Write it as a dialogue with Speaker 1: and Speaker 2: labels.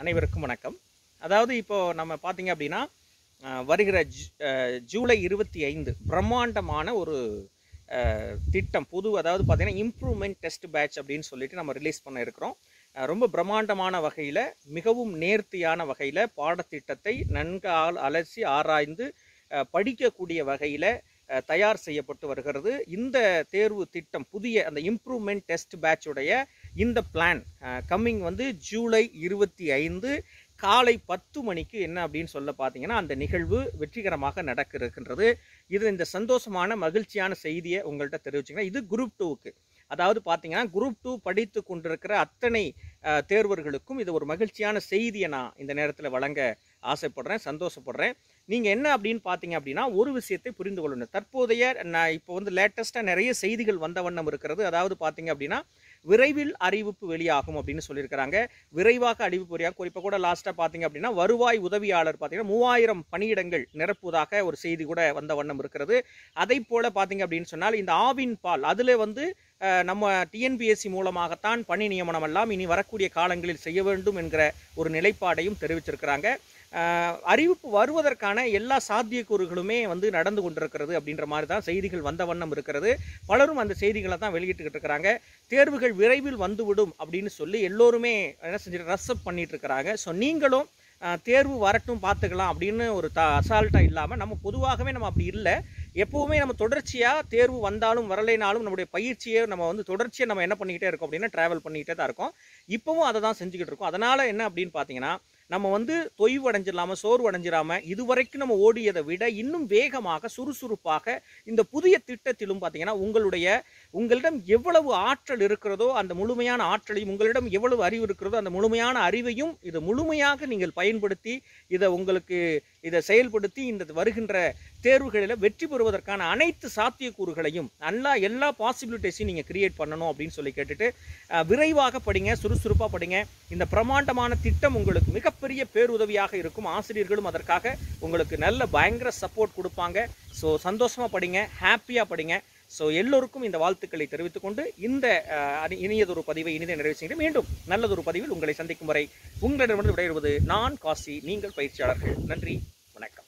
Speaker 1: அனைவருக்கும் வணக்கம் அதாவது இப்போது நம்ம பார்த்தீங்க அப்படின்னா வருகிற ஜூலை இருபத்தி ஐந்து பிரம்மாண்டமான ஒரு திட்டம் புது அதாவது பார்த்திங்கன்னா இம்ப்ரூவ்மெண்ட் டெஸ்ட் பேட்ச் அப்படின்னு சொல்லிட்டு நம்ம ரிலீஸ் பண்ண இருக்கிறோம் ரொம்ப பிரம்மாண்டமான வகையில் மிகவும் நேர்த்தியான வகையில் பாடத்திட்டத்தை நன்கு அலசி ஆராய்ந்து படிக்கக்கூடிய வகையில் தயார் செய்யப்பட்டு வருகிறது இந்த தேர்வு திட்டம் புதிய அந்த இம்ப்ரூவ்மெண்ட் டெஸ்ட் பேட்சுடைய இந்த பிளான் கம்மிங் வந்து ஜூலை இருபத்தி ஐந்து காலை பத்து மணிக்கு என்ன அப்படின்னு சொல்ல பார்த்தீங்கன்னா அந்த நிகழ்வு வெற்றிகரமாக நடக்க இருக்கின்றது இது இந்த சந்தோஷமான மகிழ்ச்சியான செய்தியை உங்கள்கிட்ட தெரிவிச்சிங்கன்னா இது குரூப் டூவுக்கு அதாவது பார்த்தீங்கன்னா குரூப் டூ படித்து கொண்டிருக்கிற அத்தனை தேர்வர்களுக்கும் இது ஒரு மகிழ்ச்சியான செய்தியை நான் இந்த நேரத்தில் வழங்க ஆசைப்படுறேன் சந்தோஷப்படுறேன் நீங்கள் என்ன அப்படின்னு பார்த்தீங்க அப்படின்னா ஒரு விஷயத்தை புரிந்து கொள்ளணும் தற்போதைய நான் இப்போ வந்து லேட்டஸ்ட்டாக நிறைய செய்திகள் வந்த வண்ணம் இருக்கிறது அதாவது பார்த்தீங்க அப்படின்னா விரைவில் அறிவிப்பு வெளியாகும் அப்படின்னு சொல்லியிருக்கிறாங்க விரைவாக அறிவிப்பு வெளியாக குறிப்பாக கூட லாஸ்ட்டாக பார்த்தீங்க அப்படின்னா வருவாய் உதவியாளர் பார்த்தீங்கன்னா மூவாயிரம் பணியிடங்கள் நிரப்புவதாக ஒரு செய்தி கூட வந்த வண்ணம் இருக்கிறது அதை போல் பார்த்தீங்க அப்படின்னு சொன்னால் இந்த ஆவின் பால் அதில் வந்து நம்ம டிஎன்பிஎஸ்சி மூலமாகத்தான் பணி நியமனம் எல்லாம் இனி வரக்கூடிய காலங்களில் செய்ய வேண்டும் என்கிற ஒரு நிலைப்பாடையும் தெரிவிச்சிருக்கிறாங்க அறிவிப்பு வருவதற்கான எல்லா சாத்தியக்கூறுகளுமே வந்து நடந்து கொண்டிருக்கிறது அப்படின்ற மாதிரி தான் செய்திகள் வந்த வண்ணம் இருக்கிறது பலரும் அந்த செய்திகளை தான் வெளியிட்டுக்கிட்டு இருக்கிறாங்க தேர்வுகள் விரைவில் வந்துவிடும் அப்படின்னு சொல்லி எல்லோருமே என்ன செஞ்சுட்டு ரசப் பண்ணிட்டு இருக்கிறாங்க ஸோ நீங்களும் தேர்வு வரட்டும் பார்த்துக்கலாம் அப்படின்னு ஒரு த அசால்ட்டாக இல்லாமல் நம்ம பொதுவாகவே நம்ம அப்படி இல்லை எப்போவுமே நம்ம தொடர்ச்சியாக தேர்வு வந்தாலும் வரலைனாலும் நம்முடைய பயிற்சியை நம்ம வந்து தொடர்ச்சியாக நம்ம என்ன பண்ணிக்கிட்டே இருக்கோம் அப்படின்னா ட்ராவல் பண்ணிக்கிட்டே தான் இருக்கோம் இப்போவும் அதை தான் செஞ்சுக்கிட்டு இருக்கோம் அதனால் என்ன அப்படின்னு பார்த்தீங்கன்னா நம்ம வந்து தொய்வு சோர்வு அடைஞ்சிடாம இதுவரைக்கும் நம்ம ஓடியதை விட இன்னும் வேகமாக சுறுசுறுப்பாக இந்த புதிய திட்டத்திலும் பார்த்தீங்கன்னா உங்களுடைய உங்களிடம் எவ்வளவு ஆற்றல் இருக்கிறதோ அந்த முழுமையான ஆற்றலையும் உங்களிடம் எவ்வளவு அறிவு இருக்கிறதோ அந்த முழுமையான அறிவையும் இதை முழுமையாக நீங்கள் பயன்படுத்தி இதை உங்களுக்கு இதை செயல்படுத்தி இந்த வருகின்ற தேர்வுகளில் வெற்றி பெறுவதற்கான அனைத்து சாத்தியக்கூறுகளையும் நல்லா எல்லா பாசிபிலிட்டிஸையும் நீங்கள் கிரியேட் பண்ணணும் அப்படின்னு சொல்லி கேட்டுட்டு விரைவாக படிங்க சுறுசுறுப்பாக படிங்க இந்த பிரமாண்டமான திட்டம் உங்களுக்கு மிக மிகப்பெரிய பேருதவியாக இருக்கும் ஆசிரியர்களும் அதற்காக உங்களுக்கு நல்ல பயங்கர சப்போர்ட் கொடுப்பாங்க ஸோ சந்தோஷமாக படிங்க ஹாப்பியாக படிங்க ஸோ எல்லோருக்கும் இந்த வாழ்த்துக்களை தெரிவித்துக்கொண்டு இந்த இனியதொரு பதிவை இனிதை நிறைவு செய்கிறேன் மீண்டும் நல்லதொரு பதிவில் உங்களை சந்திக்கும் வரை உங்களிடமிருந்து விடையிடுவது நான் காசி நீங்கள் பயிற்சியாளர்கள் நன்றி வணக்கம்